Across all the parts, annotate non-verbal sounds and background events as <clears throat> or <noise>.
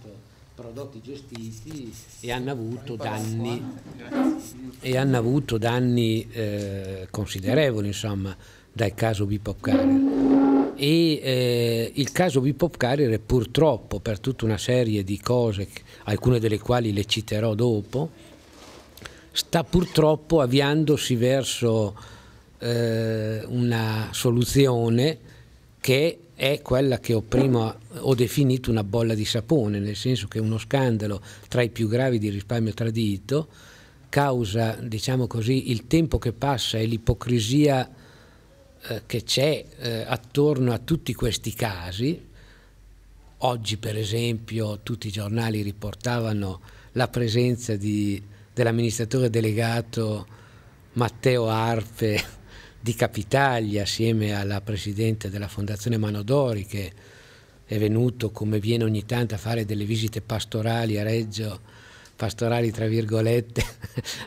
soltanto prodotti gestiti e hanno avuto danni, hanno avuto danni eh, considerevoli insomma, dal caso Bipop Carrier. E eh, il caso Bipop Carrier purtroppo per tutta una serie di cose, alcune delle quali le citerò dopo, sta purtroppo avviandosi verso eh, una soluzione che è quella che ho prima ho definito una bolla di sapone, nel senso che uno scandalo tra i più gravi di risparmio tradito causa, diciamo così, il tempo che passa e l'ipocrisia eh, che c'è eh, attorno a tutti questi casi. Oggi, per esempio, tutti i giornali riportavano la presenza di, dell'amministratore delegato Matteo Arpe di Capitaglia assieme alla presidente della Fondazione Manodori che è venuto come viene ogni tanto a fare delle visite pastorali a Reggio, pastorali tra virgolette,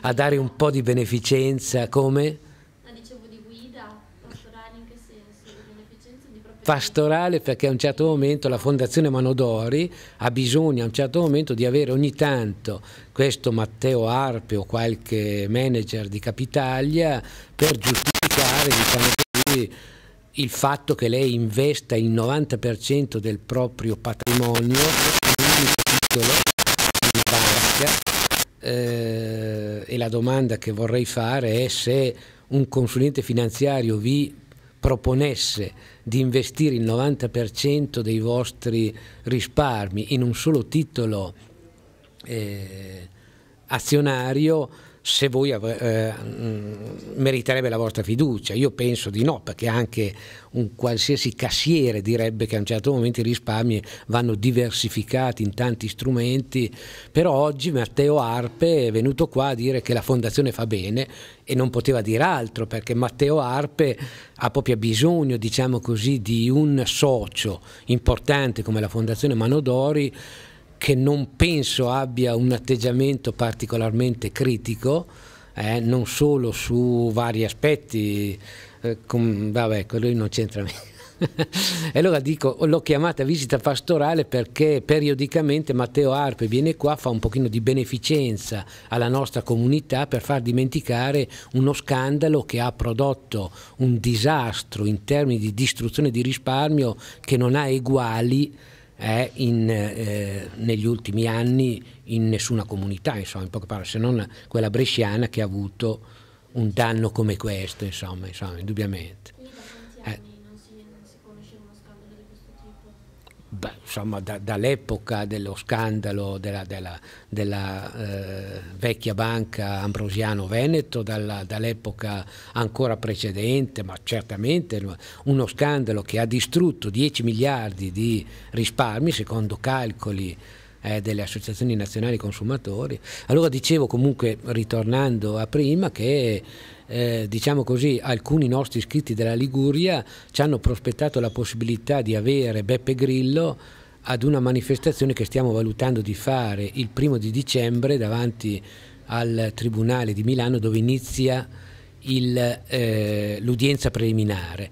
<laughs> a dare un po' di beneficenza come? Ah, dicevo di guida, pastorale in che senso? Di beneficenza di proprio... Pastorale perché a un certo momento la Fondazione Manodori ha bisogno a un certo momento di avere ogni tanto questo Matteo Arpe o qualche manager di Capitaglia per giustificare giustificare diciamo così, il fatto che lei investa il 90% del proprio patrimonio in un titolo di banca eh, e la domanda che vorrei fare è se un consulente finanziario vi proponesse di investire il 90% dei vostri risparmi in un solo titolo eh, azionario, se voi eh, mm, meriterebbe la vostra fiducia. Io penso di no, perché anche un qualsiasi cassiere direbbe che a un certo momento i risparmi vanno diversificati in tanti strumenti, però oggi Matteo Arpe è venuto qua a dire che la fondazione fa bene e non poteva dire altro, perché Matteo Arpe ha proprio bisogno, diciamo così, di un socio importante come la fondazione Manodori che non penso abbia un atteggiamento particolarmente critico, eh, non solo su vari aspetti, eh, con, vabbè, quello ecco, non c'entra niente. <laughs> e allora dico, l'ho chiamata visita pastorale perché periodicamente Matteo Arpe viene qua, fa un pochino di beneficenza alla nostra comunità per far dimenticare uno scandalo che ha prodotto un disastro in termini di distruzione di risparmio che non ha eguali è in, eh, negli ultimi anni in nessuna comunità, insomma, in poche parole, se non quella bresciana che ha avuto un danno come questo, insomma, insomma indubbiamente. Eh, beh, insomma, da, dall'epoca dello scandalo della, della, della eh, vecchia banca ambrosiano-veneto, dalla, dall'epoca ancora precedente, ma certamente uno scandalo che ha distrutto 10 miliardi di risparmi, secondo calcoli eh, delle associazioni nazionali consumatori. Allora dicevo comunque, ritornando a prima, che eh, diciamo così, alcuni nostri iscritti della Liguria ci hanno prospettato la possibilità di avere Beppe Grillo ad una manifestazione che stiamo valutando di fare il primo di dicembre davanti al Tribunale di Milano dove inizia eh, l'udienza eh, preliminare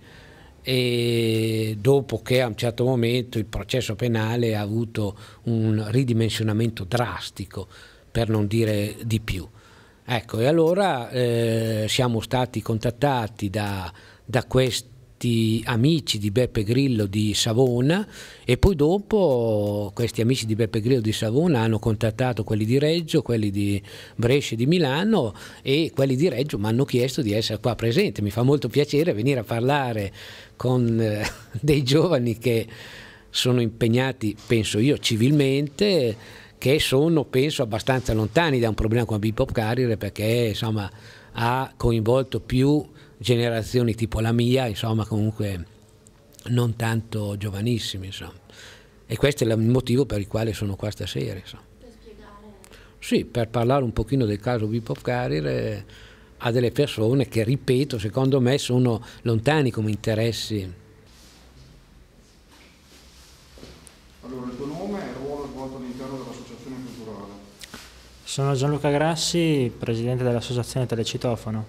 e dopo che a un certo momento il processo penale ha avuto un ridimensionamento drastico per non dire di più. Ecco, e allora eh, siamo stati contattati da, da questi amici di Beppe Grillo di Savona e poi dopo questi amici di Beppe Grillo di Savona hanno contattato quelli di Reggio, quelli di Brescia e di Milano e quelli di Reggio mi hanno chiesto di essere qua presente. Mi fa molto piacere venire a parlare con eh, <laughs> dei giovani che sono impegnati, penso io, civilmente che sono penso abbastanza lontani da un problema come Bebop Carrier perché insomma, ha coinvolto più generazioni tipo la mia, insomma comunque non tanto giovanissimi. Insomma. E questo è il motivo per il quale sono qua stasera. Insomma. Per spiegare? Sì, per parlare un pochino del caso Bebop Carrier eh, a delle persone che, ripeto, secondo me sono lontani come interessi. Allora, il tuo nome è Sono Gianluca Grassi, presidente dell'associazione Telecitofono.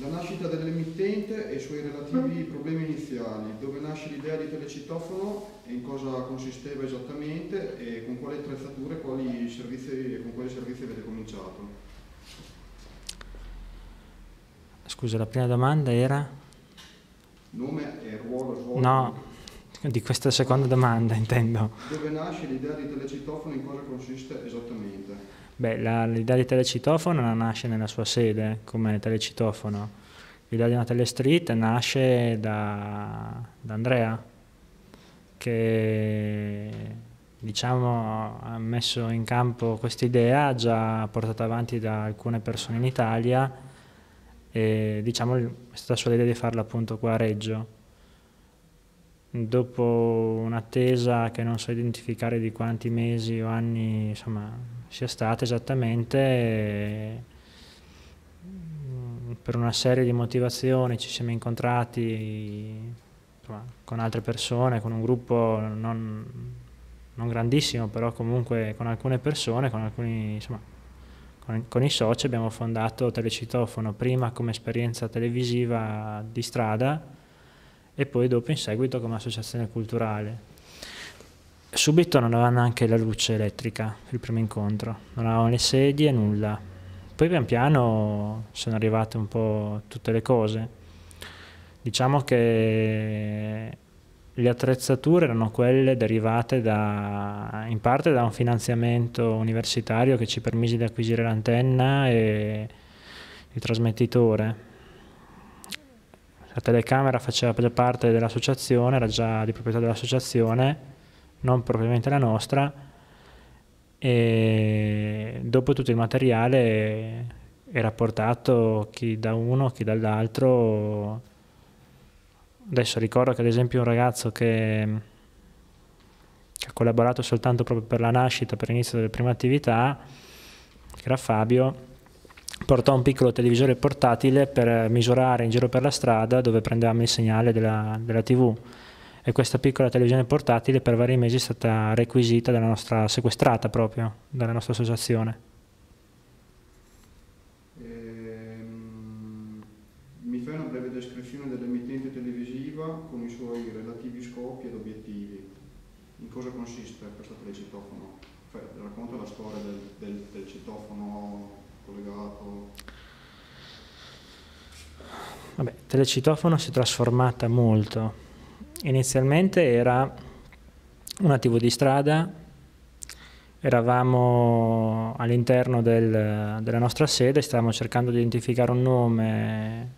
La nascita dell'emittente e i suoi relativi problemi iniziali, dove nasce l'idea di Telecitofono e in cosa consisteva esattamente e con quali attrezzature quali servizi, con quali servizi avete cominciato. Scusa, la prima domanda era? Nome e ruolo svolto? No, di questa seconda domanda intendo. Dove nasce l'idea di telecitofono in cosa consiste esattamente? Beh, l'idea di telecitofono la nasce nella sua sede come telecitofono. L'idea di una telestreet nasce da, da Andrea, che diciamo, ha messo in campo questa idea già portata avanti da alcune persone in Italia e diciamo, è stata sua idea di farla appunto qua a Reggio dopo un'attesa che non so identificare di quanti mesi o anni insomma, sia stata esattamente, mm, per una serie di motivazioni ci siamo incontrati insomma, con altre persone, con un gruppo non, non, grandissimo, però comunque con alcune persone, con, alcuni, insomma, con, con i soci abbiamo fondato Telecitofono prima come esperienza televisiva di strada e poi dopo in seguito come associazione culturale. Subito non avevano neanche la luce elettrica, il primo incontro, non avevano le sedie, nulla. Poi pian piano sono arrivate un po' tutte le cose. Diciamo che le attrezzature erano quelle derivate da, in parte da un finanziamento universitario che ci permise di acquisire l'antenna e il trasmettitore la telecamera faceva parte dell'associazione, era già di proprietà dell'associazione, non propriamente la nostra, e dopo tutto il materiale era portato chi da uno, chi dall'altro. Adesso ricordo che ad esempio un ragazzo che, che ha collaborato soltanto proprio per la nascita, per l'inizio delle prime attività, che era Fabio, portò un piccolo televisore portatile per misurare in giro per la strada dove prendevamo il segnale della, della tv e questa piccola televisione portatile per vari mesi è stata requisita dalla nostra sequestrata proprio dalla nostra associazione. Vabbè, Telecitofono si è trasformata molto. Inizialmente era una tv di strada, eravamo all'interno del, della nostra sede, stavamo cercando di identificare un nome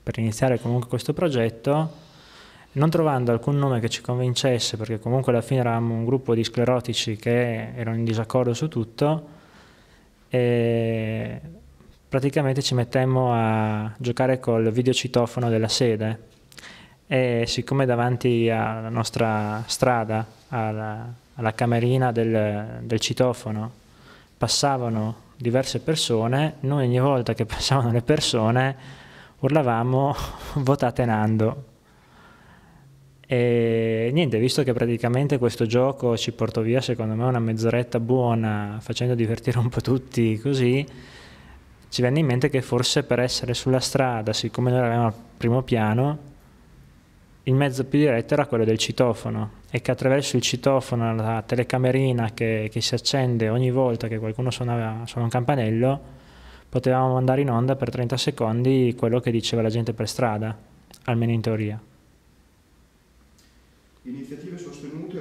per iniziare comunque questo progetto, non trovando alcun nome che ci convincesse, perché comunque alla fine eravamo un gruppo di sclerotici che erano in disaccordo su tutto, e praticamente ci mettemmo a giocare col videocitofono della sede e siccome davanti alla nostra strada, alla, alla camerina del, del, citofono, passavano diverse persone, noi ogni volta che <laughs> passavano le persone urlavamo <laughs> votate Nando. E niente, visto che praticamente questo gioco ci portò via secondo me una mezz'oretta buona facendo divertire un po' tutti così, ci venne in mente che forse per essere sulla strada, siccome noi eravamo al primo piano, il mezzo più diretto era quello del citofono e che attraverso il citofono, la telecamerina che, che si accende ogni volta che qualcuno suonava, suona un campanello, potevamo mandare in onda per 30 secondi quello che diceva la gente per strada, almeno in teoria. Iniziative sostenute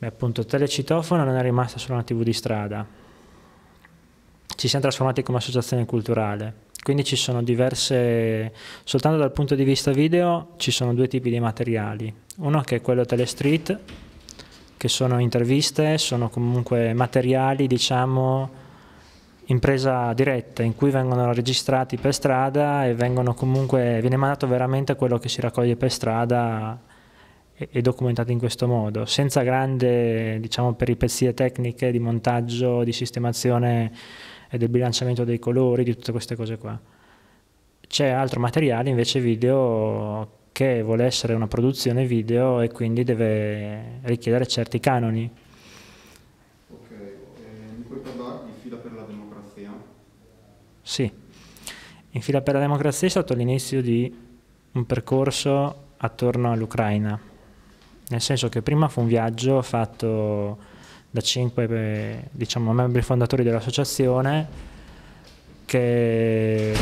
Beh, appunto, Telecitofono non è rimasta solo una tv di strada, ci siamo trasformati come associazione culturale, quindi ci sono diverse, soltanto dal punto di vista video ci sono due tipi di materiali, uno che è quello Telestreet, che sono interviste, sono comunque materiali, diciamo, impresa diretta, in cui vengono registrati per strada e comunque, viene mandato veramente quello che si raccoglie per strada e documentate in questo modo, senza grandi diciamo, peripezie tecniche di montaggio, di sistemazione e del bilanciamento dei colori, di tutte queste cose qua. C'è altro materiale invece video che vuole essere una produzione video e quindi deve richiedere certi canoni. Ok, eh, mi puoi parlare di fila per la democrazia? Sì, in fila per la democrazia è stato l'inizio di un percorso attorno all'Ucraina nel senso che prima fu un viaggio fatto da cinque diciamo, membri fondatori dell'associazione che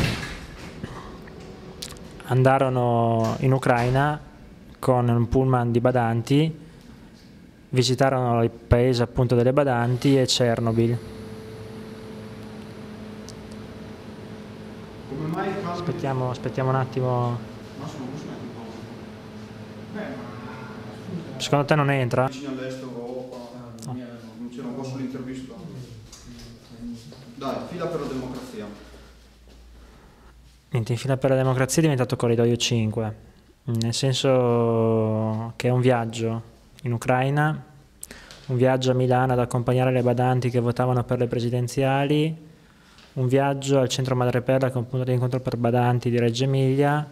andarono in Ucraina con un pullman di badanti, visitarono il paese appunto delle badanti e Chernobyl. Aspettiamo, aspettiamo un attimo. Secondo te non entra? Vicino all'estero o qua, eh, non ah. c'era un po' sull'intervista. Dai, fila per la democrazia. Niente, in fila per la democrazia è diventato corridoio 5, nel senso che è un viaggio in Ucraina, un viaggio a Milano ad accompagnare le badanti che votavano per le presidenziali, un viaggio al centro Madreperla che è un punto di incontro per badanti di Reggio Emilia,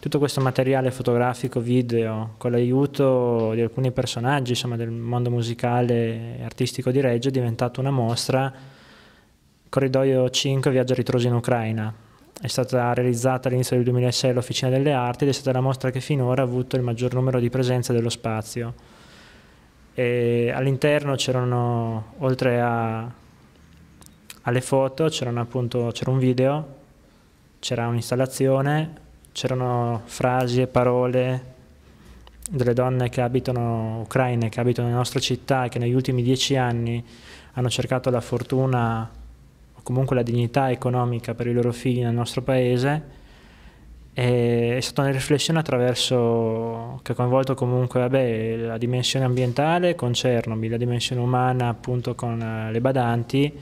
tutto questo materiale fotografico, video, con l'aiuto di alcuni personaggi insomma, del mondo musicale e artistico di Reggio, è diventata una mostra Corridoio 5 Viaggio ritroso in Ucraina. È stata realizzata all'inizio del 2006 all'Officina delle Arti ed è stata la mostra che finora ha avuto il maggior numero di presenze dello spazio. all'interno c'erano, oltre a, alle foto, c'era un video, c'era un'installazione c'erano frasi e parole delle donne che abitano ucraine, che abitano nella nostra città e che negli ultimi dieci anni hanno cercato la fortuna o comunque la dignità economica per i loro figli nel nostro paese. E è stata una riflessione attraverso che ha coinvolto comunque vabbè, la dimensione ambientale con Chernobyl, la dimensione umana appunto con eh, le badanti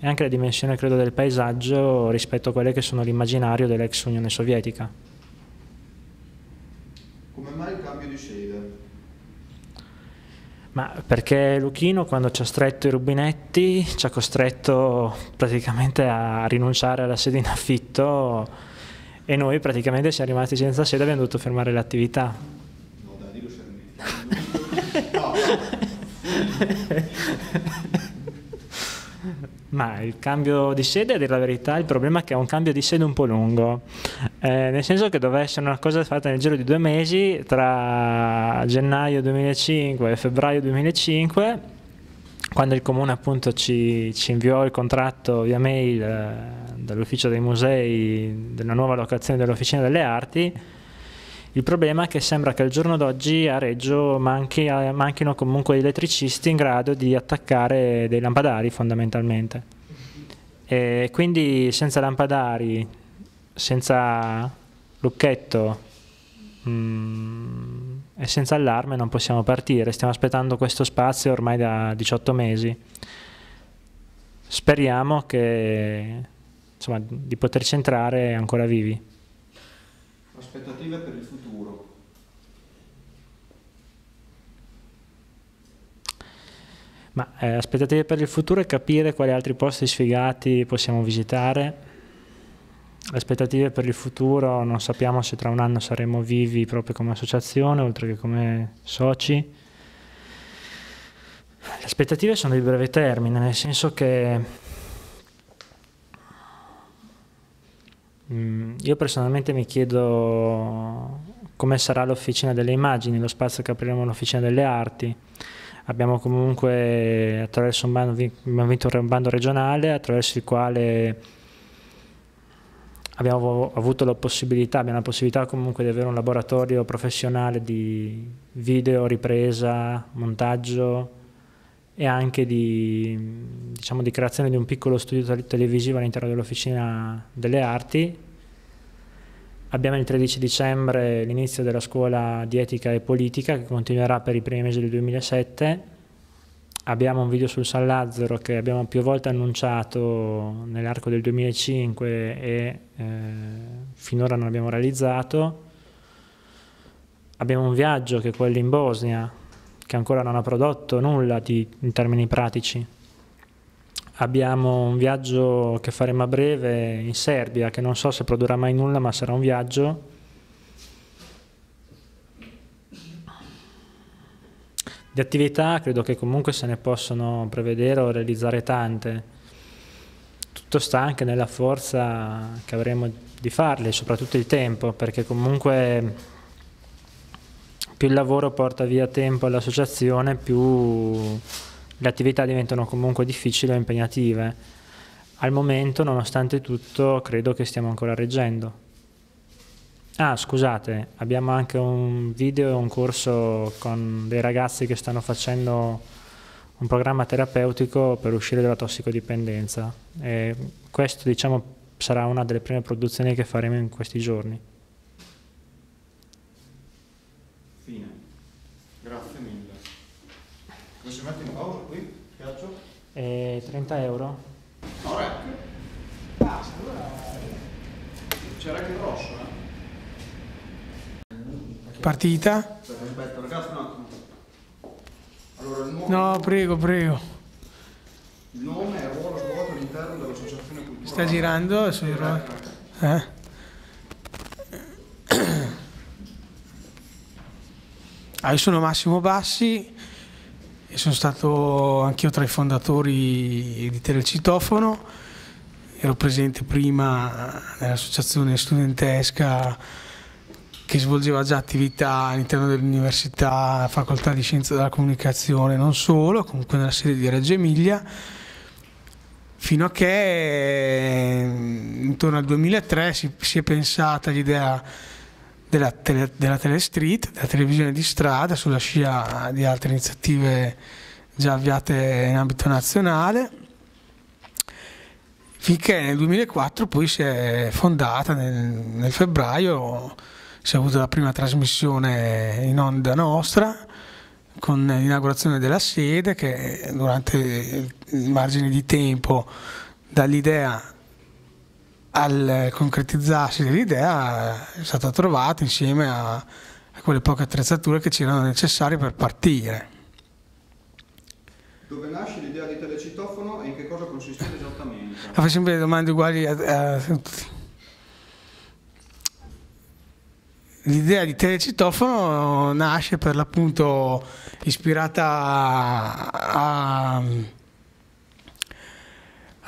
e anche la dimensione credo del paesaggio rispetto a quelle che sono l'immaginario dell'ex Unione Sovietica. Come mai il cambio di sede? Ma perché Luchino quando ci ha stretto i rubinetti ci ha costretto praticamente a rinunciare alla sede in affitto e noi praticamente siamo rimasti senza sede e abbiamo dovuto fermare l'attività. No dai, dillo no, no. <laughs> Ma il cambio di sede, a dire la verità, il problema è che è un cambio di sede un po' lungo, eh, nel senso che doveva essere una cosa fatta nel giro di due mesi, tra gennaio 2005 e febbraio 2005, quando il comune appunto ci, ci inviò il contratto via mail eh, dall'ufficio dei musei della nuova locazione dell'Officina delle Arti, il problema è che sembra che al giorno d'oggi a Reggio manchi, eh, manchino comunque elettricisti in grado di attaccare dei lampadari fondamentalmente. E quindi senza lampadari, senza lucchetto mh, mm, e senza allarme non possiamo partire. Stiamo aspettando questo spazio ormai da 18 mesi. Speriamo che, insomma, di poterci entrare ancora vivi aspettative per il futuro. Ma eh, aspettative per il futuro è capire quali altri posti sfigati possiamo visitare. Aspettative per il futuro, non sappiamo se tra un anno saremo vivi proprio come associazione, oltre che come soci. Le aspettative sono di breve termine, nel senso che Mm, io personalmente mi chiedo come sarà l'officina delle immagini, lo spazio che apriremo all'officina delle arti. Abbiamo comunque attraverso un bando, abbiamo vinto un bando regionale attraverso il quale abbiamo avuto la possibilità, abbiamo la possibilità comunque di avere un laboratorio professionale di video, ripresa, montaggio, e anche di, diciamo, di creazione di un piccolo studio televisivo all'interno dell'Officina delle Arti. Abbiamo il 13 dicembre l'inizio della scuola di etica e politica che continuerà per i primi mesi del 2007. Abbiamo un video sul San Lazzaro che abbiamo più volte annunciato nell'arco del 2005 e eh, finora non abbiamo realizzato. Abbiamo un viaggio che è quello in Bosnia, che ancora non ha prodotto nulla di, in termini pratici. Abbiamo un viaggio che faremo a breve in Serbia, che non so se produrrà mai nulla, ma sarà un viaggio. Di attività credo che comunque se ne possano prevedere o realizzare tante. Tutto sta anche nella forza che avremo di farle, soprattutto il tempo, perché comunque più il lavoro porta via tempo all'associazione, più le attività diventano comunque difficili e impegnative. Al momento, nonostante tutto, credo che stiamo ancora reggendo. Ah, scusate, abbiamo anche un video e un corso con dei ragazzi che stanno facendo un programma terapeutico per uscire dalla tossicodipendenza. E questo, diciamo, sarà una delle prime produzioni che faremo in questi giorni. Fine. Grazie mille. Cosa ci mette in pausa qui? Piaggio? Eh, 30 euro. No, rec. Basta, allora... Eh, c'è rec grosso, eh? Partita? Aspetta, ragazzi, un attimo. Allora, il nuovo... No, prego, prego. Il nome e ruolo svolto all'interno dell'associazione culturale. Sta girando sul... Eh? Ah, io sono Massimo Bassi e sono stato anch'io tra i fondatori di Telecitofono, ero presente prima nell'associazione studentesca che svolgeva già attività all'interno dell'università, facoltà di scienze della comunicazione, non solo, comunque nella sede di Reggio Emilia, fino a che eh, intorno al 2003 si, si è pensata l'idea di della, tele, della Telestreet, della televisione di strada, sulla scia di altre iniziative già avviate in ambito nazionale, finché nel 2004 poi si è fondata nel, nel febbraio, si è avuta la prima trasmissione in onda nostra con l'inaugurazione della sede che durante il margine di tempo dall'idea al concretizzarsi dell'idea è stata trovata insieme a, a quelle poche attrezzature che c'erano necessarie per partire. Dove nasce l'idea di telecitofono e in che cosa consiste esattamente? Fa sempre le domande uguali a, a tutti. L'idea di telecitofono nasce per l'appunto ispirata a, a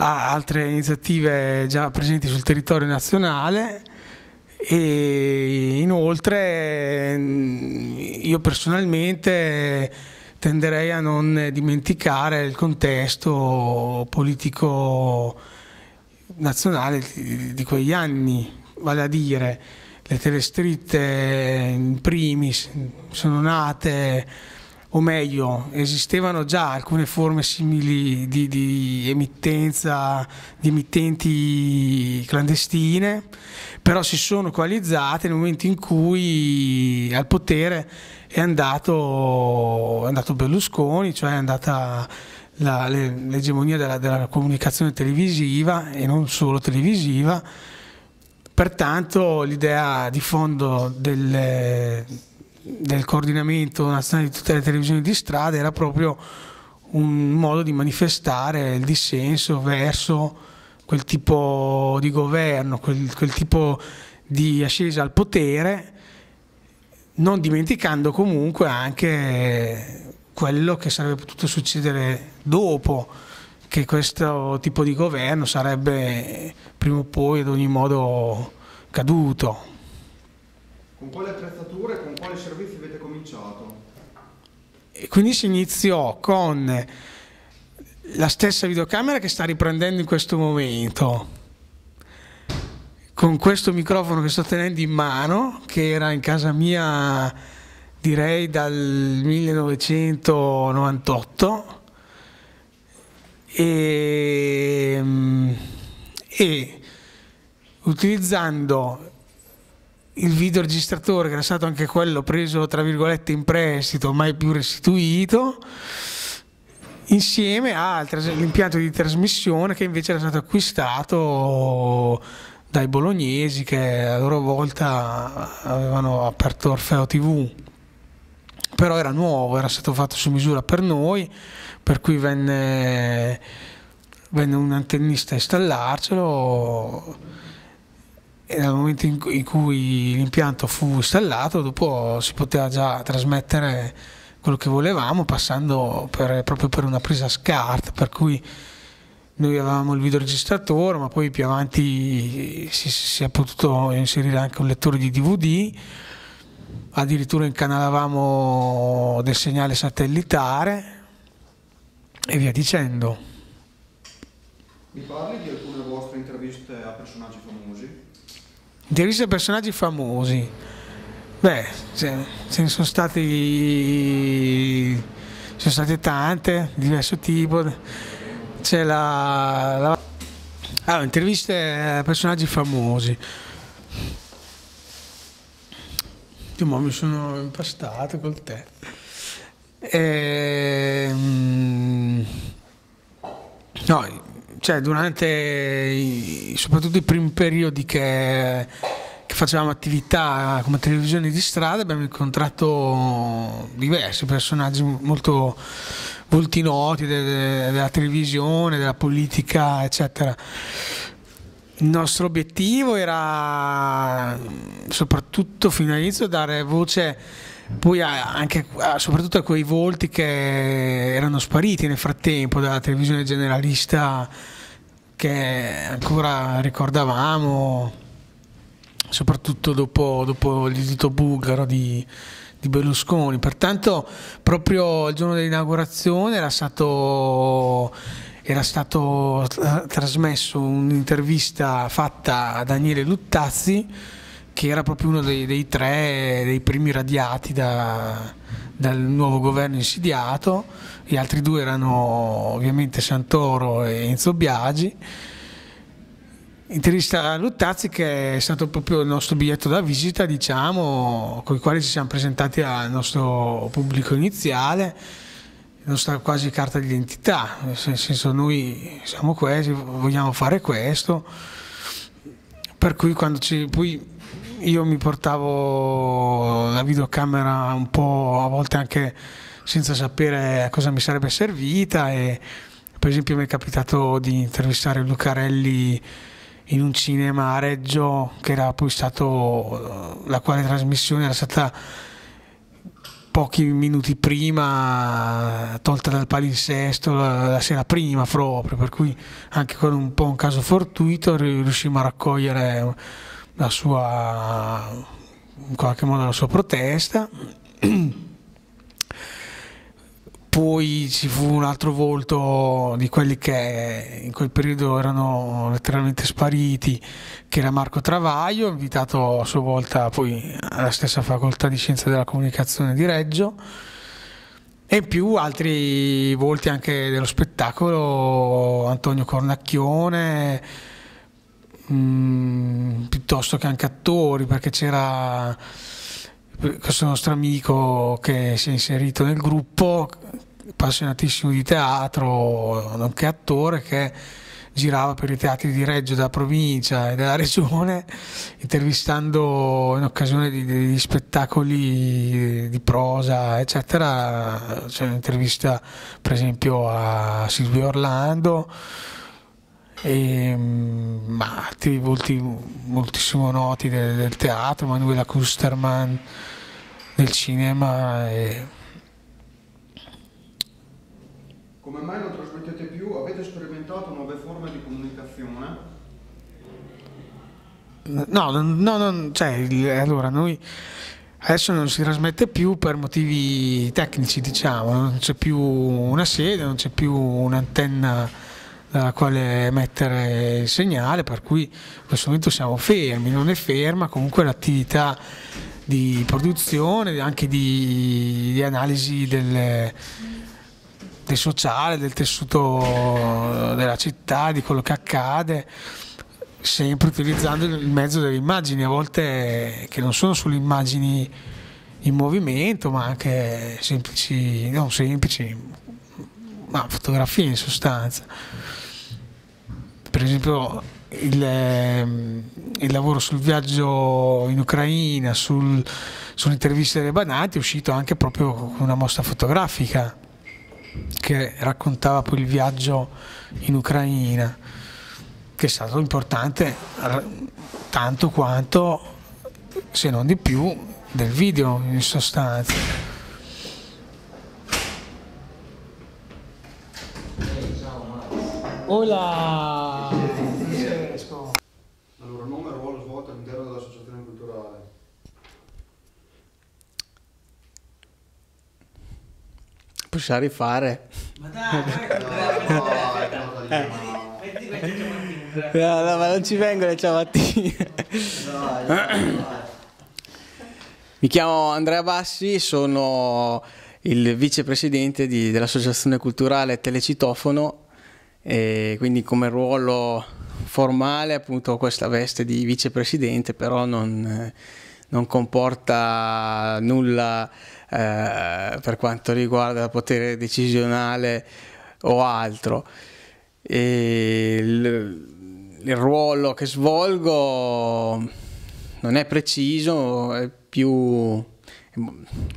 a altre iniziative già presenti sul territorio nazionale e inoltre mm, io personalmente tenderei a non dimenticare il contesto politico nazionale di quegli anni, vale a dire le telestritte in primis sono nate o meglio, esistevano già alcune forme simili di, di, emittenza, di emittenti clandestine, però si sono coalizzate nel momento in cui al potere è andato, è andato Berlusconi, cioè è andata la, le, l'egemonia della, della comunicazione televisiva e non solo televisiva. Pertanto l'idea di fondo del, del coordinamento nazionale di tutte le televisioni di strada era proprio un modo di manifestare il dissenso verso quel tipo di governo, quel, quel tipo di ascesa al potere, non dimenticando comunque anche quello che sarebbe potuto succedere dopo, che questo tipo di governo sarebbe prima o poi ad ogni modo caduto. Con quale attrezzature e con quali servizi avete cominciato? E quindi si iniziò con la stessa videocamera che sta riprendendo in questo momento, con questo microfono che sto tenendo in mano, che era in casa mia direi dal 1998, e, mm, e utilizzando il videoregistratore, che era stato anche quello preso tra virgolette in prestito, mai più restituito, insieme all'impianto di trasmissione che invece era stato acquistato dai bolognesi che a loro volta avevano aperto Orfeo TV però era nuovo, era stato fatto su misura per noi, per cui venne, venne un antennista a installarcelo dal momento in cui l'impianto fu installato dopo si poteva già trasmettere quello che volevamo passando per, proprio per una presa SCART per cui noi avevamo il videoregistratore ma poi più avanti si, si è potuto inserire anche un lettore di DVD addirittura incanalavamo del segnale satellitare e via dicendo. Mi parli di alcune vostre interviste a personaggi famosi? Interviste a personaggi famosi. Beh, ce, ce ne sono stati Ce sono state tante, di diverso tipo. C'è la, la... Allora, ah, interviste a personaggi famosi. Io mi sono impastato col tè. E... Ehm, no, cioè, durante i, soprattutto i primi periodi che, che, facevamo attività come televisione di strada abbiamo incontrato diversi personaggi molto volti noti de, de, della televisione, della politica, eccetera. Il nostro obiettivo era soprattutto fino all'inizio dare voce poi anche, soprattutto a quei volti che erano spariti nel frattempo dalla televisione generalista che ancora ricordavamo, soprattutto dopo, dopo l'esito bulgaro di, di Berlusconi. Pertanto, proprio il giorno dell'inaugurazione era stato, era stato eh, trasmesso un'intervista fatta a Daniele Luttazzi che era proprio uno dei, dei tre, dei primi radiati da, dal nuovo governo insidiato, gli altri due erano ovviamente Santoro e Enzo Biagi. Intervista a Luttazzi che è stato proprio il nostro biglietto da visita, diciamo, con il quale ci siamo presentati al nostro pubblico iniziale, nostra quasi carta d'identità, nel senso noi siamo questi, vogliamo fare questo, per cui quando ci, poi io mi portavo la videocamera un po' a volte anche senza sapere a cosa mi sarebbe servita e per esempio mi è capitato di intervistare Lucarelli in un cinema a Reggio che era poi stato la quale trasmissione era stata pochi minuti prima tolta dal palinsesto la, la sera prima proprio per cui anche con un po' un caso fortuito riuscimmo a raccogliere la sua, in qualche modo la sua protesta. <clears throat> Poi ci fu un altro volto di quelli che in quel periodo erano letteralmente spariti, che era Marco Travaglio, invitato a sua volta poi alla stessa facoltà di scienze della comunicazione di Reggio, e in più altri volti anche dello spettacolo, Antonio Cornacchione Mm, piuttosto che anche attori, perché c'era questo nostro amico che si è inserito nel gruppo, appassionatissimo di teatro, nonché attore, che girava per i teatri di Reggio della provincia e della regione, intervistando in occasione di, di spettacoli di prosa, eccetera. C'è un'intervista per esempio a Silvio Orlando e, ehm, ma attivi molti, moltissimo noti del, del teatro, Manuela Kusterman, del cinema. E... Come mai non trasmettete più? Avete sperimentato nuove forme di comunicazione? No, no, no cioè, allora noi adesso non si trasmette più per motivi tecnici, diciamo, non c'è più una sede, non c'è più un'antenna dalla quale emettere il segnale, per cui in questo momento siamo fermi, non è ferma comunque l'attività di produzione, anche di, di analisi del, del sociale, del tessuto della città, di quello che accade sempre utilizzando il mezzo delle immagini, a volte che non sono solo immagini in movimento, ma anche semplici, non semplici, ma fotografie in sostanza per esempio il, ehm, il, lavoro sul viaggio in Ucraina, sul, sull'intervista delle Banati, è uscito anche proprio con una mostra fotografica che raccontava poi il viaggio in Ucraina, che è stato importante tanto quanto, se non di più, del video in sostanza. Hola! Francesco. Allora, nome e ruolo svolto all'interno dell'associazione culturale. Possiamo rifare. Ma dai, no, dai, eh, no, no, ma non ci vengo le ciabattine. Mi chiamo Andrea Bassi, sono il vicepresidente di, dell'Associazione Culturale Telecitofono e quindi come ruolo formale appunto questa veste di vicepresidente però non, non comporta nulla eh, per quanto riguarda il potere decisionale o altro. Il, il, ruolo che svolgo non è preciso, è più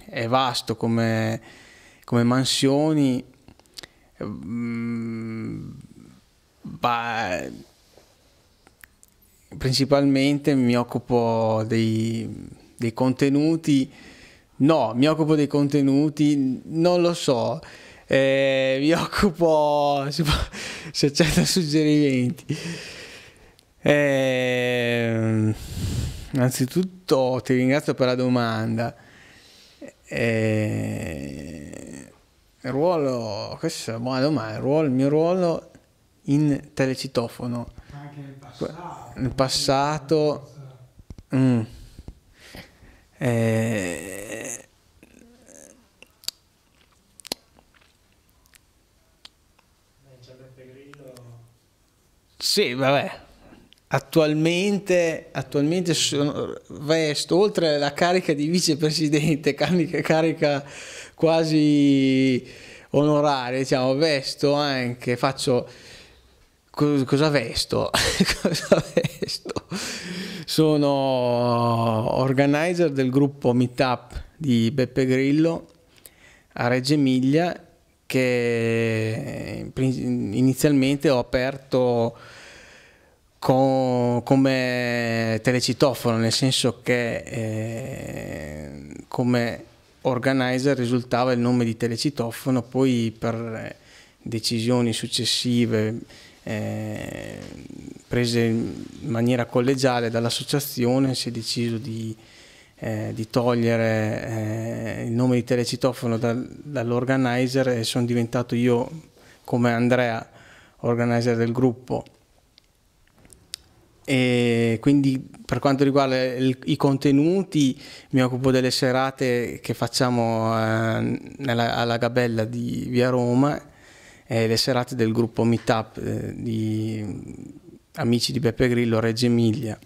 è vasto come, come mansioni Beh, principalmente mi occupo dei, dei contenuti. No, mi occupo dei contenuti, non lo so. Eh, mi <laughs> occupo se, se c'è da suggerimenti. Eh, innanzitutto ti ringrazio per la domanda. Eh, il ruolo, questa è una buona domanda, il, ruolo, il mio ruolo in telecitofono. Anche nel passato. Nel passato... Mm. Eh, sì, vabbè. Attualmente, attualmente sono, resto, oltre alla carica di vicepresidente, <laughs> carica, carica quasi onoraria, diciamo, vesto anche, faccio... Cosa vesto? <laughs> cosa vesto? Sono organizer del gruppo Meetup di Beppe Grillo a Reggio Emilia che inizialmente ho aperto con, come telecitofono, nel senso che eh, come organizer risultava il nome di telecitofono, poi per eh, decisioni successive eh, prese in maniera collegiale dall'associazione si è deciso di, eh, di togliere eh, il nome di telecitofono da, dall'organizer e sono diventato io come Andrea organizer del gruppo e quindi per quanto riguarda il, i contenuti mi occupo delle serate che facciamo eh, nella, alla Gabella di Via Roma, eh, le serate del gruppo Meetup eh, di amici di Beppe Grillo, Reggio Emilia.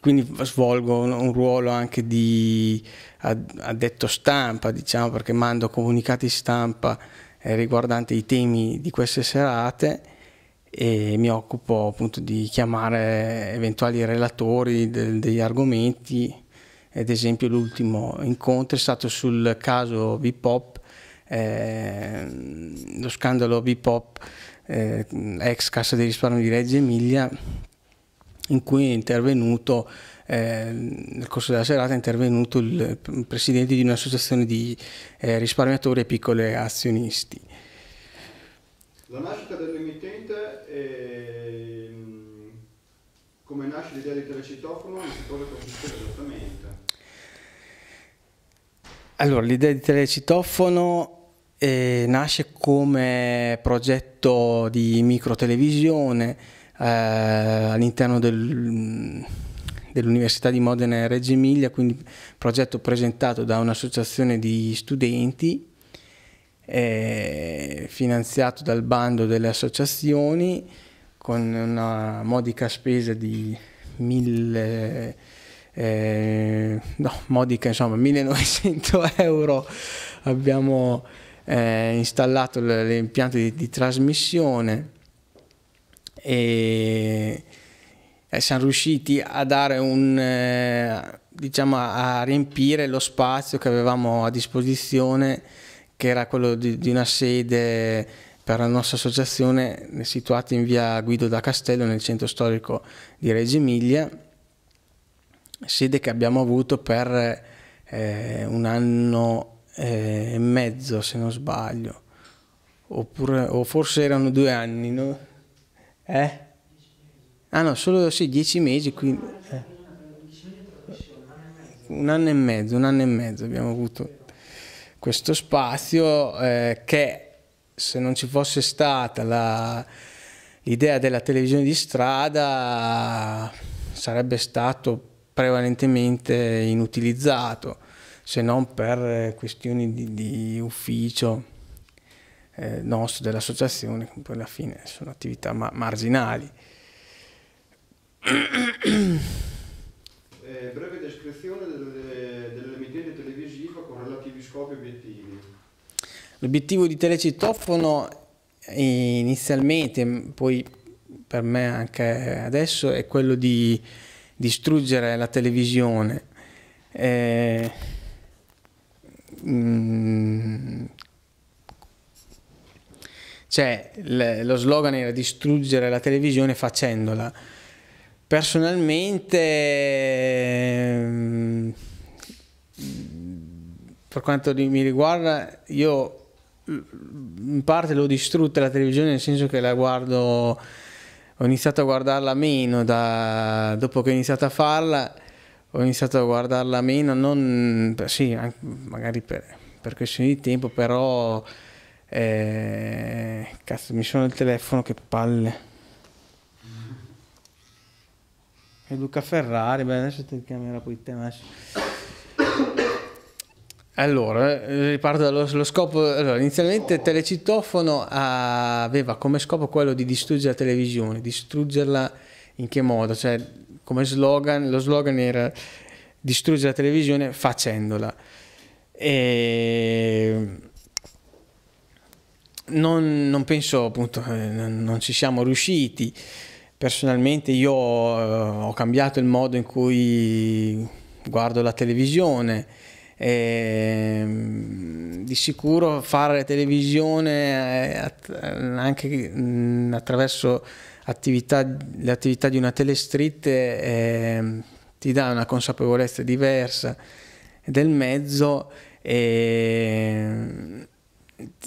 Quindi svolgo un, un ruolo anche di addetto stampa, diciamo, perché mando comunicati stampa eh, riguardanti i temi di queste serate e mi occupo appunto di chiamare eventuali relatori de- degli argomenti. Ad esempio l'ultimo incontro è stato sul caso Bipop, eh, lo scandalo Bipop eh, ex Cassa dei risparmi di Reggio Emilia, in cui è intervenuto eh, nel corso della serata è intervenuto il presidente di un'associazione di eh, risparmiatori e piccoli azionisti la nascita dell'emittente è, mm, come nasce l'idea di telecitofono non si può ricostruire esattamente. Allora, l'idea di telecitofono eh, nasce come progetto di microtelevisione eh, all'interno del, mm, dell'Università di Modena e Reggio Emilia, quindi progetto presentato da un'associazione di studenti eh, finanziato dal bando delle associazioni con una modica spesa di mille, eh, no, modica, insomma, 1900 <laughs> euro abbiamo eh, installato l'impianto di, di trasmissione e eh, siamo riusciti a dare un eh, diciamo a riempire lo spazio che avevamo a disposizione che era quello di, di una sede per la nostra associazione situata in via Guido da Castello nel centro storico di Reggio Emilia, sede che abbiamo avuto per eh, un anno eh, e mezzo se non sbaglio, Oppure, o forse erano due anni, no? Eh? Ah no, solo sì, dieci mesi, quindi, eh. un anno e mezzo, un anno e mezzo abbiamo avuto questo spazio eh, che se non ci fosse stata l'idea della televisione di strada sarebbe stato prevalentemente inutilizzato se non per eh, questioni di, di ufficio eh, nostro dell'associazione che poi alla fine sono attività ma marginali <clears throat> eh, breve descrizione delle, delle scopi e obiettivi? L'obiettivo di Telecitofono eh, inizialmente, poi per me anche adesso, è quello di distruggere la televisione. Eh, mh, mm, cioè le, lo slogan era distruggere la televisione facendola. Personalmente... Mh, mm, per quanto mi riguarda, io mm, in parte l'ho distrutta la televisione nel senso che la guardo ho iniziato a guardarla meno da, dopo che ho iniziato a farla ho iniziato a guardarla meno non sì anche, magari per, per, questioni di tempo però eh, cazzo mi sono il telefono che palle e Luca Ferrari beh adesso ti chiamerò poi te Massimo allora, eh, riparto dallo scopo. Allora, inizialmente Telecitofono aveva come scopo quello di distruggere la televisione, distruggerla in che modo? Cioè, come slogan, lo slogan era distruggere la televisione facendola. E non, non penso, appunto, eh, non ci siamo riusciti. Personalmente io eh, ho cambiato il modo in cui guardo la televisione e, ehm, di sicuro fare televisione eh, anche mm, attraverso attività, le attività di una telestritte eh, ti dà una consapevolezza diversa del mezzo e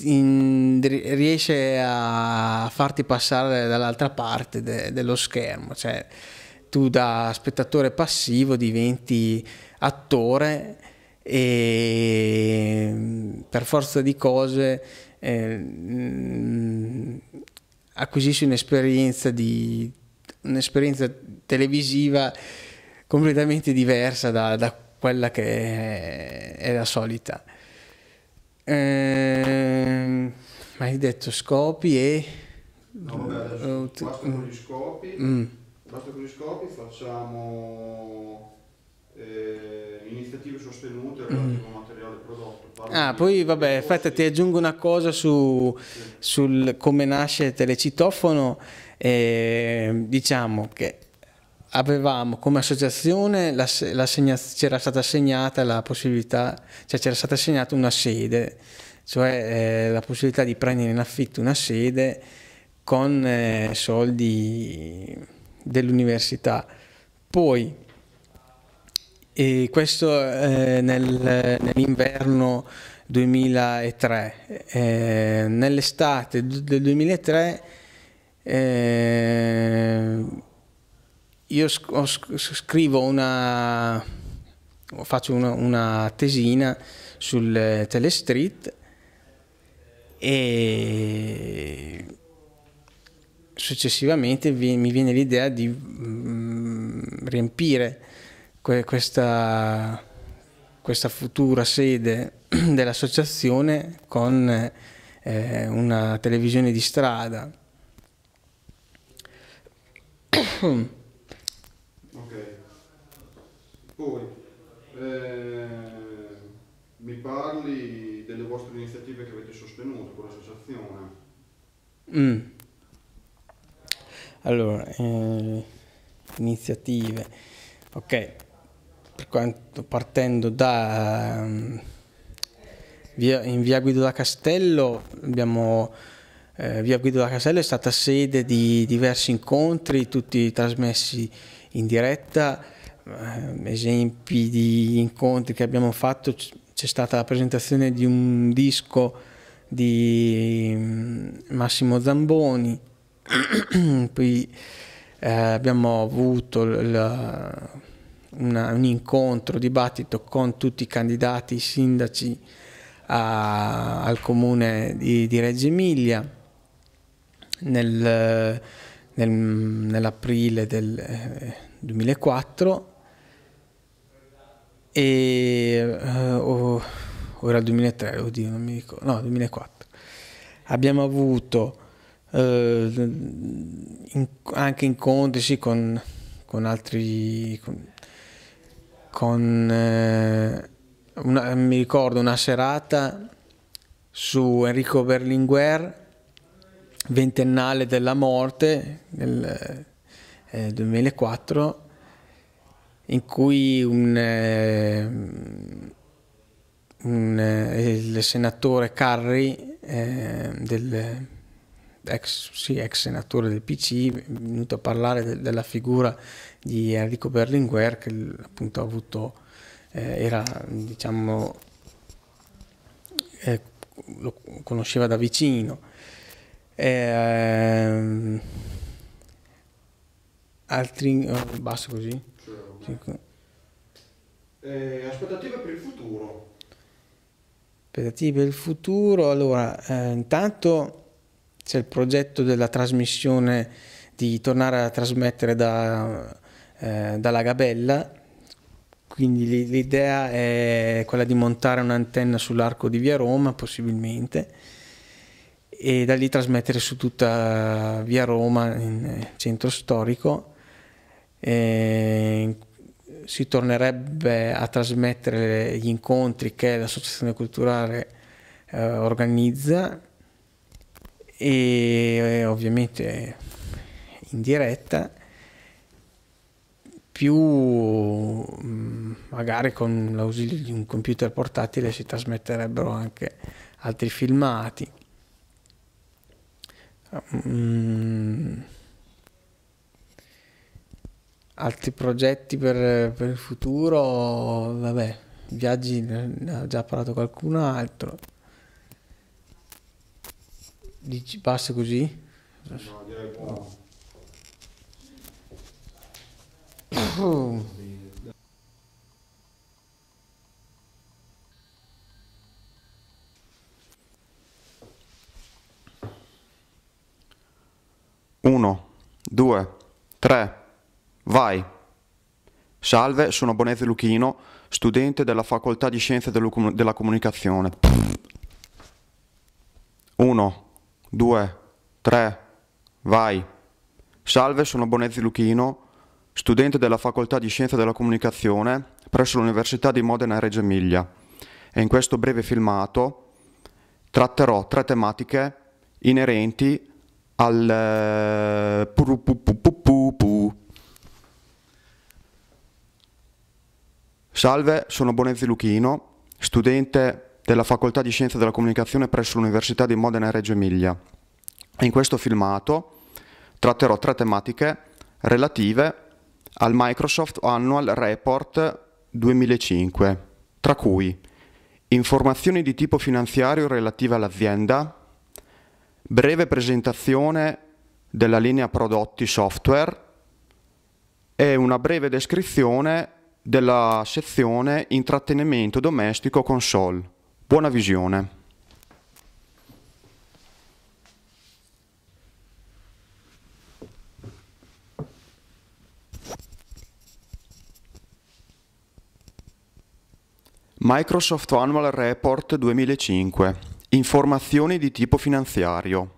in, riesce a farti passare dall'altra parte de, dello schermo, cioè tu da spettatore passivo diventi attore e per forza di cose eh, mm, acquisisci un'esperienza, di, un'esperienza televisiva completamente diversa da, da quella che è, è la solita. Eh, ma hai detto scopi e... No, vabbè, basta con gli mm. scopi, mm. basta con gli scopi, facciamo eh, iniziative sostenute mm. relativo mm. materiale prodotto. ah, poi vabbè, aspetta, ti aggiungo una cosa su sì. sul come nasce il Telecitofono. Eh, diciamo che avevamo come associazione la, c'era stata assegnata la possibilità, cioè c'era stata assegnata una sede, cioè eh, la possibilità di prendere in affitto una sede con eh, soldi dell'università. Poi e questo eh, nel, nell'inverno 2003. Eh, nell'estate del 2003 eh, io sc- scrivo una, faccio una, una tesina sul Telestreet e successivamente vi, mi viene l'idea di mm, riempire que questa, questa, futura sede <clears throat> dell'associazione con eh, una televisione di strada. ok, poi eh, mi parli delle vostre iniziative che avete sostenuto con l'associazione. Mm. Allora, eh, iniziative. Ok, quanto, partendo da mm, via, in via Guido da Castello abbiamo eh, via Guido da Castello è stata sede di diversi incontri, tutti trasmessi in diretta, eh, esempi di incontri che abbiamo fatto, c'è stata la presentazione di un disco di mm, Massimo Zamboni, <clears throat> poi eh, abbiamo avuto la, una, un incontro, dibattito con tutti i candidati, i sindaci a, al comune di, di Reggio Emilia nel, nel, nell'aprile del 2004 eh, e uh, oh, ora il 2003, oddio, non mi ricordo, no, 2004. Abbiamo avuto uh, in, anche incontri sì, con, con altri con con eh, una, mi ricordo una serata su Enrico Berlinguer, ventennale della morte nel eh, 2004, in cui un, eh, un, eh, il senatore Carri, eh, del, ex, sì, ex, senatore del PC, è venuto a parlare de, della figura di Enrico Berlinguer che appunto ha avuto, eh, era diciamo, eh, lo conosceva da vicino. Eh, altri, oh, basso così? Eh, aspettative per il futuro. Aspettative per il futuro, allora eh, intanto c'è il progetto della trasmissione di tornare a trasmettere da eh, dalla gabella, quindi l'idea è quella di montare un'antenna sull'arco di via Roma possibilmente e da lì trasmettere su tutta via Roma in eh, centro storico. E si tornerebbe a trasmettere gli incontri che l'associazione culturale eh, organizza e ovviamente in diretta più mm, magari con l'ausilio di un computer portatile si trasmetterebbero anche altri filmati. Um, altri progetti per, per, il futuro, vabbè, viaggi ne ha già parlato qualcun altro. Dici, basta così? No, direi buono. Uno, due, tre, vai. Salve, sono Bonese Luchino, studente della Facoltà di Scienze della Comunicazione. Uno, due, tre, vai. Salve, sono Bonese Luchino, studente della Facoltà di Scienze della Comunicazione presso l'Università di Modena e Reggio Emilia e in questo breve filmato tratterò tre tematiche inerenti al eh, Salve, sono Bonezzi Luchino, studente della Facoltà di Scienze della Comunicazione presso l'Università di Modena e Reggio Emilia. In questo filmato tratterò tre tematiche relative al Microsoft Annual Report 2005, tra cui informazioni di tipo finanziario relative all'azienda, breve presentazione della linea prodotti software e una breve descrizione della sezione intrattenimento domestico console. Buona visione. Microsoft Annual Report 2005 Informazioni di tipo finanziario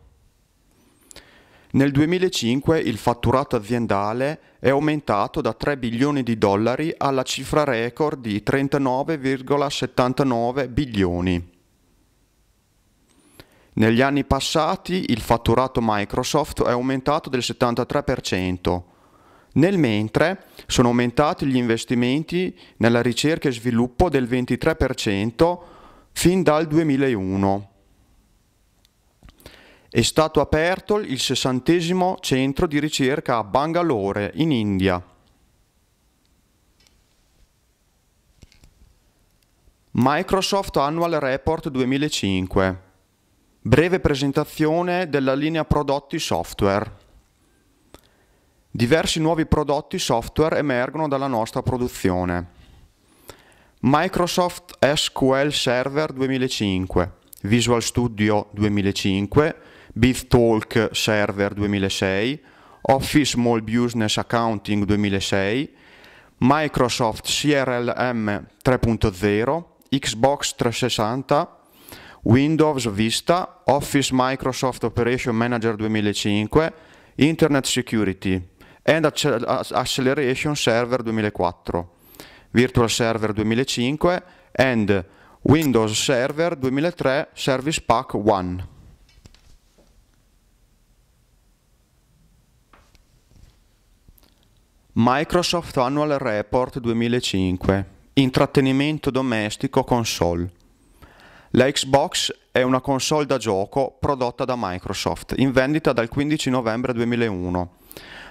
Nel 2005 il fatturato aziendale è aumentato da 3 bilioni di dollari alla cifra record di 39,79 bilioni. Negli anni passati il fatturato Microsoft è aumentato del 73%, nel mentre sono aumentati gli investimenti nella ricerca e sviluppo del 23% fin dal 2001. È stato aperto il 60 centro di ricerca a Bangalore, in India. Microsoft Annual Report 2005. Breve presentazione della linea prodotti software. Diversi nuovi prodotti software emergono dalla nostra produzione. Microsoft SQL Server 2005, Visual Studio 2005, BizTalk Server 2006, Office Small Business Accounting 2006, Microsoft CRLM 3.0, Xbox 360, Windows Vista, Office Microsoft Operation Manager 2005, Internet Security and Acceleration Server 2004, Virtual Server 2005 and Windows Server 2003 Service Pack 1. Microsoft Annual Report 2005 Intrattenimento domestico console La Xbox è una console da gioco prodotta da Microsoft in vendita dal 15 novembre 2001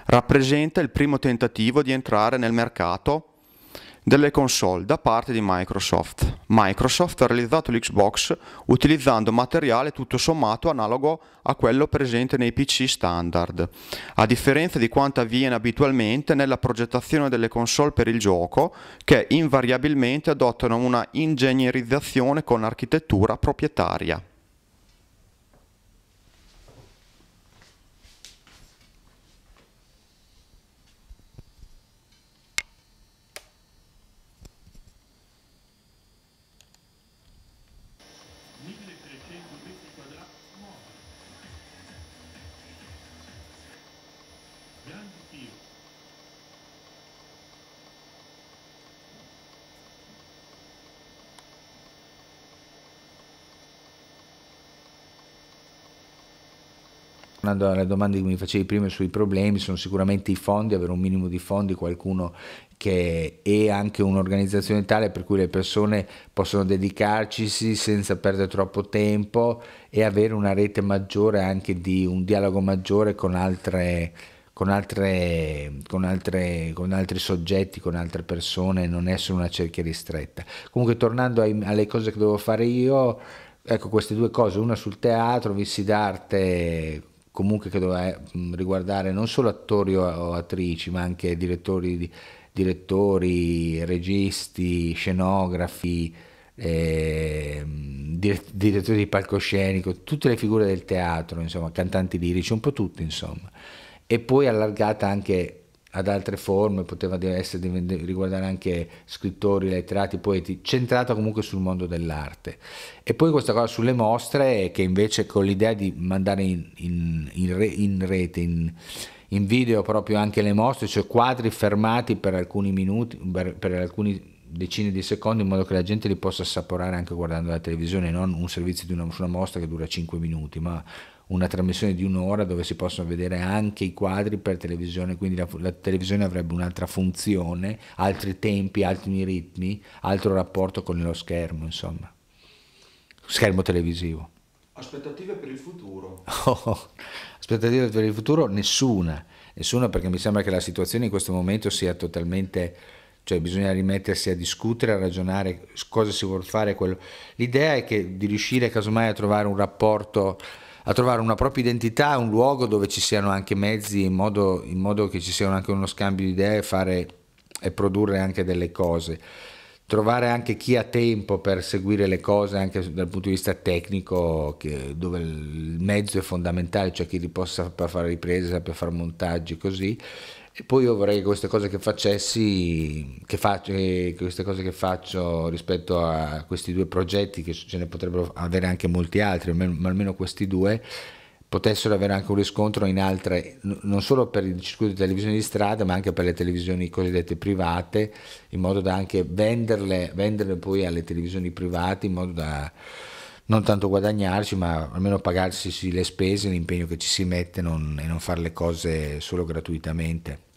rappresenta il primo tentativo di entrare nel mercato delle console da parte di Microsoft. Microsoft ha realizzato l'Xbox utilizzando materiale tutto sommato analogo a quello presente nei PC standard, a differenza di quanto avviene abitualmente nella progettazione delle console per il gioco, che invariabilmente adottano una ingegnerizzazione con architettura proprietaria. Tornando alle domande che mi facevi prima sui problemi, sono sicuramente i fondi, avere un minimo di fondi, qualcuno che è anche un'organizzazione tale per cui le persone possono dedicarcisi senza perdere troppo tempo e avere una rete maggiore anche di un dialogo maggiore con altre con, altre, con, altre, con, altri soggetti, con altre persone, non essere una cerchia ristretta. Comunque tornando ai, alle cose che devo fare io, ecco queste due cose, una sul teatro, Vissi d'arte comunque che doveva eh, riguardare non solo attori o attrici, ma anche direttori, direttori registi, scenografi, eh, direttori di palcoscenico, tutte le figure del teatro, insomma, cantanti lirici, un po' tutti, insomma. E poi allargata anche ad altre forme, poteva essere, riguardare anche scrittori, letterati, poeti, centrata comunque sul mondo dell'arte. E poi questa cosa sulle mostre, che invece con l'idea di mandare in, in, in, re, in rete, in, video proprio anche le mostre, cioè quadri fermati per alcuni minuti, per, per alcuni decine di secondi in modo che la gente li possa assaporare anche guardando la televisione, non un servizio di una, una mostra che dura 5 minuti, ma una trasmissione di un'ora dove si possono vedere anche i quadri per televisione, quindi la, la televisione avrebbe un'altra funzione, altri tempi, altri ritmi, altro rapporto con lo schermo, insomma, schermo televisivo. Aspettative per il futuro? Oh, <laughs> aspettative per il futuro? Nessuna, nessuna perché mi sembra che la situazione in questo momento sia totalmente cioè bisogna rimettersi a discutere, a ragionare cosa si vuol fare. L'idea è che di riuscire casomai a trovare un rapporto a trovare una propria identità, un luogo dove ci siano anche mezzi, in modo, in modo che ci sia anche uno scambio di idee fare, e produrre anche delle cose. Trovare anche chi ha tempo per seguire le cose anche dal punto di vista tecnico, che, dove il mezzo è fondamentale, cioè chi li possa saper fare riprese, saper fare montaggi, così, e poi io vorrei che queste cose che facessi, che faccio, che eh, queste cose che faccio rispetto a questi due progetti, che ce ne potrebbero avere anche molti altri, ma almeno questi due, potessero avere anche un riscontro in altre, non solo per il circuito di televisione di strada, ma anche per le televisioni cosiddette private, in modo da anche venderle, venderle poi alle televisioni private, in modo da non tanto guadagnarci, ma almeno pagarsi le spese, l'impegno che ci si mette non, e non fare le cose solo gratuitamente.